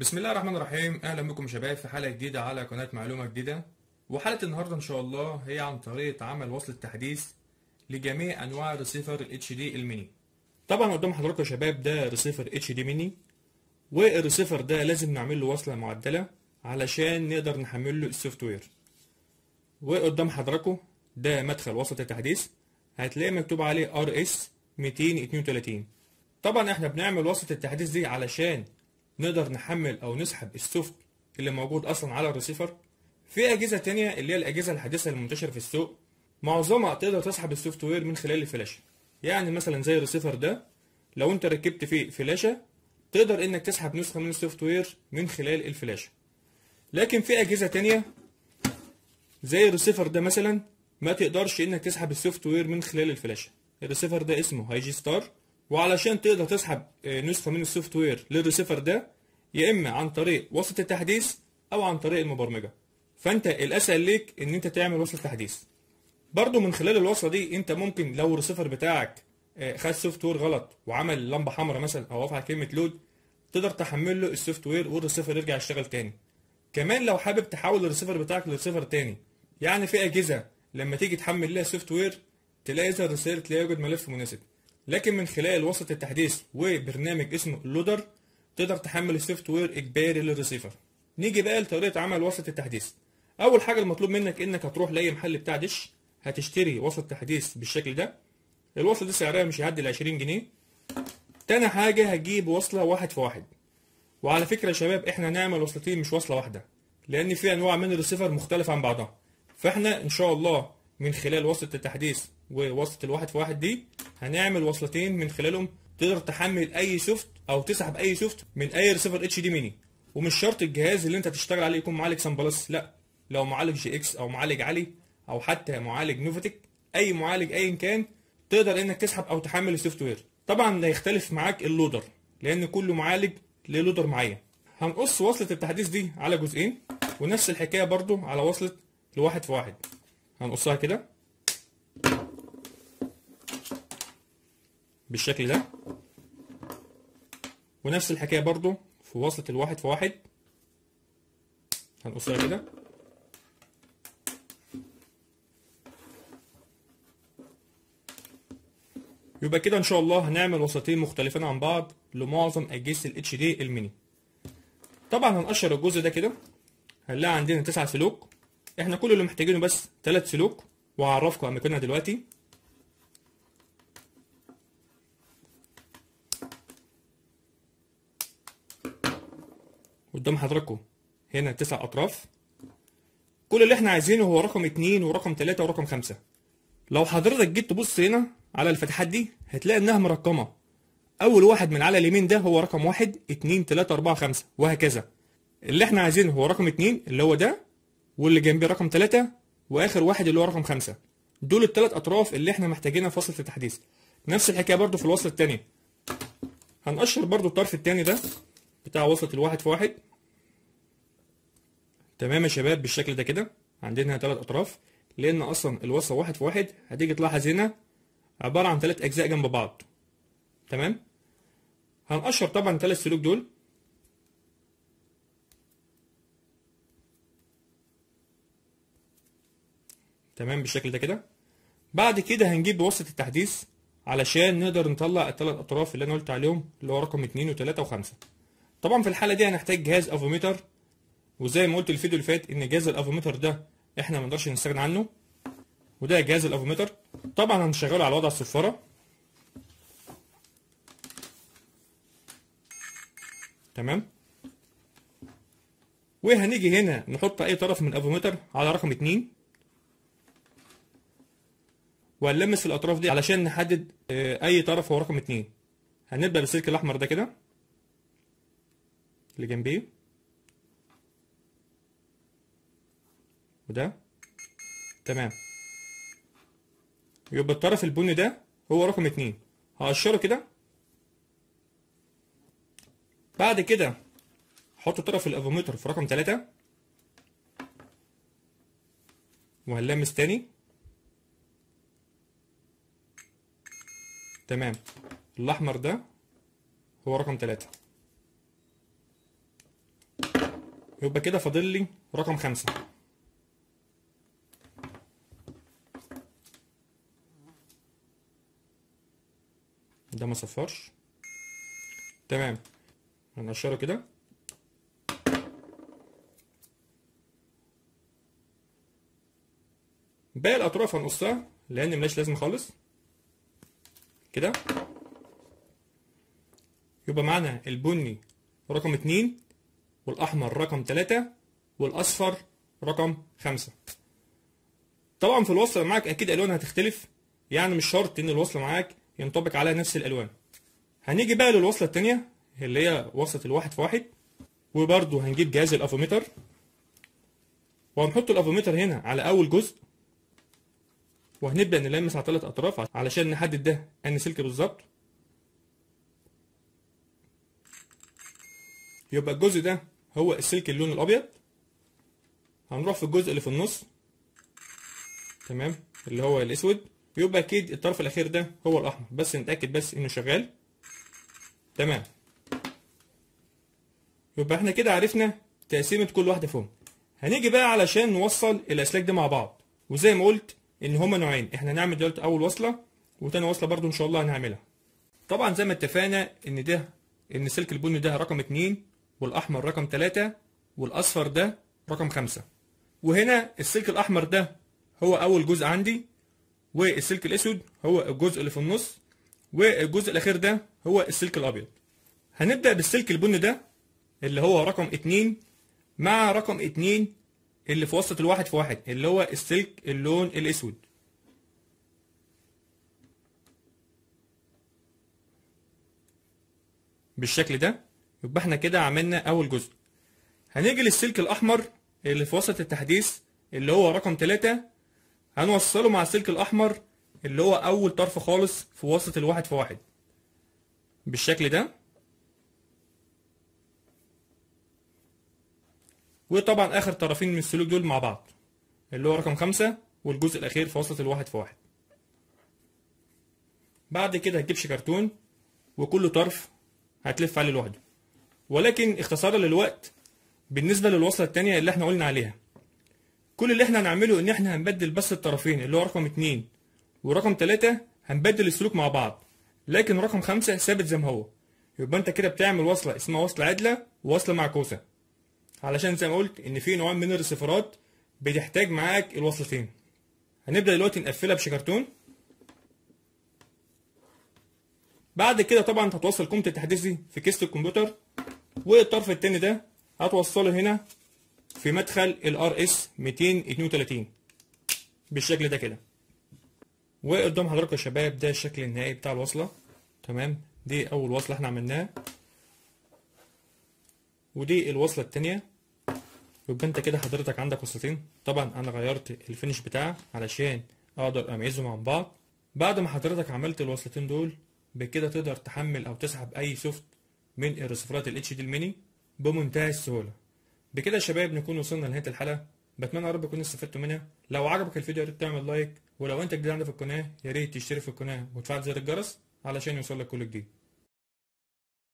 بسم الله الرحمن الرحيم اهلا بكم شباب في حلقه جديده على قناه معلومه جديده وحلقه النهارده ان شاء الله هي عن طريقه عمل وصل التحديث لجميع انواع ريسيفر اتش دي الميني طبعا قدام حضراتكم يا شباب ده ريسيفر اتش دي ميني والريسيفر ده لازم نعمل له وصله معدله علشان نقدر نحمل له السوفت وير وقدام حضراتكم ده مدخل وصله التحديث هتلاقي مكتوب عليه ار اس 232 طبعا احنا بنعمل وصله التحديث دي علشان نقدر نحمل او نسحب السوفت اللي موجود اصلا على الريسيفر في اجهزه تانية اللي هي الاجهزه الحديثه المنتشره في السوق معظمها تقدر تسحب السوفت وير من خلال الفلاشه يعني مثلا زي الريسيفر ده لو انت ركبت فيه فلاشه تقدر انك تسحب نسخه من السوفت وير من خلال الفلاشه لكن في اجهزه تانية زي الريسيفر ده مثلا ما تقدرش انك تسحب السوفت وير من خلال الفلاشه الريسيفر ده اسمه هايجي ستار وعلشان تقدر تسحب آه، نسخه من السوفت وير للريسيفر ده يا اما عن طريق وسط التحديث او عن طريق المبرمجه فانت الاسهل ليك ان انت تعمل وصله تحديث برضو من خلال الوصله دي انت ممكن لو الريسيفر بتاعك آه، خد سوفت وير غلط وعمل لمبه حمراء مثلا او وقف على كلمه لود تقدر تحمل له السوفت وير والريسيفر يرجع يشتغل تاني كمان لو حابب تحول الريسيفر بتاعك لريسيفر تاني يعني في اجهزه لما تيجي تحمل لها سوفت وير تلاقي اذا رساله لا يوجد ملف مناسب لكن من خلال وسط التحديث وبرنامج اسمه لودر تقدر تحمل السوفت وير اجباري للريسيفر نيجي بقى لطريقه عمل وسط التحديث اول حاجه المطلوب منك انك هتروح لاي محل بتاع دش هتشتري وسط تحديث بالشكل ده الوصله دي سعرها مش هيعدي ال 20 جنيه تاني حاجه هجيب وصله واحد في واحد وعلى فكره يا شباب احنا هنعمل وصلتين مش وصله واحده لان في انواع من الريسيفر مختلفه عن بعضها فاحنا ان شاء الله من خلال وصله التحديث ووصله الواحد في واحد دي هنعمل وصلتين من خلالهم تقدر تحمل اي سوفت او تسحب اي سوفت من اي ريسيفر اتش دي ميني ومش شرط الجهاز اللي انت هتشتغل عليه يكون معالج سان بلس لا لو معالج جي اكس او معالج علي او حتى معالج نوفاتك اي معالج ايا كان تقدر انك تسحب او تحمل السوفت وير طبعا هيختلف معاك اللودر لان كل معالج ليه لودر معين هنقص وصله التحديث دي على جزئين ونفس الحكايه برضو على وصله لواحد في واحد هنقصها كده بالشكل ده ونفس الحكايه برضو في وصله الواحد في واحد هنقصها كده يبقى كده ان شاء الله هنعمل وسطين مختلفين عن بعض لمعظم اجهزه الاتش دي الميني طبعا هنقشر الجزء ده كده هنلاقي عندنا تسعة سلوك احنا كل اللي محتاجينه بس ثلاث سلوك وهعرفكم اماكنها دلوقتي قدام حضراتكم هنا تسع اطراف كل اللي احنا عايزينه هو رقم اتنين ورقم تلاته ورقم خمسه لو حضرتك جيت تبص هنا على الفتحات دي هتلاقي انها مرقمه اول واحد من على اليمين ده هو رقم واحد اتنين تلاته اربعه خمسه وهكذا اللي احنا عايزينه هو رقم اتنين اللي هو ده واللي جنبيه رقم تلاته واخر واحد اللي هو رقم خمسه دول الثلاث اطراف اللي احنا محتاجينها في وصله التحديث نفس الحكايه برده في الوصل الثاني هنقشر برده الطرف الثاني ده بتاع وصلت الواحد في واحد تمام يا شباب بالشكل ده كده عندنا ثلاث اطراف لان اصلا الوصله واحد في واحد هتيجي تلاحظ هنا عباره عن ثلاث اجزاء جنب بعض تمام هنقشر طبعا الثلاث سلوك دول تمام بالشكل ده كده بعد كده هنجيب وصله التحديث علشان نقدر نطلع الثلاث اطراف اللي انا قلت عليهم اللي هو رقم 2 و3 و5 طبعا في الحاله دي هنحتاج جهاز افوميتر وزي ما قلت الفيديو اللي فات ان جهاز الافوميتر ده احنا ما نقدرش نستغنى عنه وده جهاز الافوميتر طبعا هنشغله على وضع الصفاره تمام وهنيجي هنا نحط اي طرف من الافوميتر على رقم اتنين وهنلمس الاطراف دي علشان نحدد آه، اي طرف هو رقم اتنين هنبدا بالسلك الاحمر ده كده اللي جنبيه وده تمام يبقى الطرف البني ده هو رقم اتنين هقشره كده بعد كده هحط طرف الافوميتر في رقم تلاتة وهنلمس تاني تمام الاحمر ده هو رقم تلاتة يبقى كده فاضل لي رقم خمسة ده ما صفرش تمام هنقشره كده باقي الاطراف هنقصها لان ملاش لازم خالص كده يبقى معانا البني رقم اتنين والأحمر رقم 3 والأصفر رقم 5 طبعا في الوصلة معاك أكيد ألوانها هتختلف يعني مش شرط إن الوصلة معاك ينطبق عليها نفس الألوان هنيجي بقى للوصلة التانية اللي هي وصلة الواحد في واحد وبرضه هنجيب جهاز الأفوميتر وهنحط الأفوميتر هنا على أول جزء وهنبدأ نلمس على ثلاث أطراف علشان نحدد ده أن سلك بالظبط يبقى الجزء ده هو السلك اللون الابيض هنروح في الجزء اللي في النص تمام اللي هو الاسود يبقى اكيد الطرف الاخير ده هو الاحمر بس نتاكد بس انه شغال تمام يبقى احنا كده عرفنا تقسيمه كل واحده فيهم هنيجي بقى علشان نوصل الاسلاك دي مع بعض وزي ما قلت ان هما نوعين احنا هنعمل دلوقتي اول وصله وتاني وصله برده ان شاء الله هنعملها طبعا زي ما اتفقنا ان ده ان السلك البني ده رقم 2 والأحمر رقم 3 والأصفر ده رقم 5 وهنا السلك الأحمر ده هو أول جزء عندي والسلك الأسود هو الجزء اللي في النص والجزء الأخير ده هو السلك الأبيض هنبدأ بالسلك البني ده اللي هو رقم 2 مع رقم 2 اللي في وسط الواحد في واحد اللي هو السلك اللون الأسود بالشكل ده يبقى احنا كده عملنا اول جزء هنيجي للسلك الاحمر اللي في وسط التحديث اللي هو رقم 3 هنوصله مع السلك الاحمر اللي هو اول طرف خالص في وسط الواحد في واحد بالشكل ده وطبعا اخر طرفين من السلوك دول مع بعض اللي هو رقم خمسة والجزء الاخير في وسط الواحد في واحد بعد كده هتجيبش كرتون وكل طرف هتلف عليه لوحده ولكن اختصارا للوقت بالنسبة للوصلة الثانية اللي احنا قلنا عليها كل اللي احنا هنعمله ان احنا هنبدل بس الطرفين اللي هو رقم اتنين ورقم تلاتة هنبدل السلوك مع بعض لكن رقم خمسة ثابت زي ما هو يبقى انت كده بتعمل وصلة اسمها وصلة عادلة ووصلة معكوسة علشان زي ما قلت ان في نوع من الرسيفرات بتحتاج معاك الوصلتين هنبدأ دلوقتي نقفلها بشكرتون بعد كده طبعا هتوصل قيمة التحديث دي في كيسة الكمبيوتر والطرف التاني ده هتوصله هنا في مدخل ال ار اس 232 بالشكل ده كده وقدام حضراتكم يا شباب ده الشكل النهائي بتاع الوصله تمام دي اول وصله احنا عملناها ودي الوصله الثانيه يبقى انت كده حضرتك عندك وصلتين طبعا انا غيرت الفينش بتاعها علشان اقدر اميزهم عن بعض بعد ما حضرتك عملت الوصلتين دول بكده تقدر تحمل او تسحب اي سوفت من الرسفرات الاتش دي الميني بمنتهى السهوله بكده يا شباب نكون وصلنا لنهايه الحلقه بتمنى يا رب تكونوا استفدتوا منها لو عجبك الفيديو يا ريت تعمل لايك ولو انت جديد عندنا في القناه يا ريت تشترك في القناه وتفعل زر الجرس علشان يوصلك كل جديد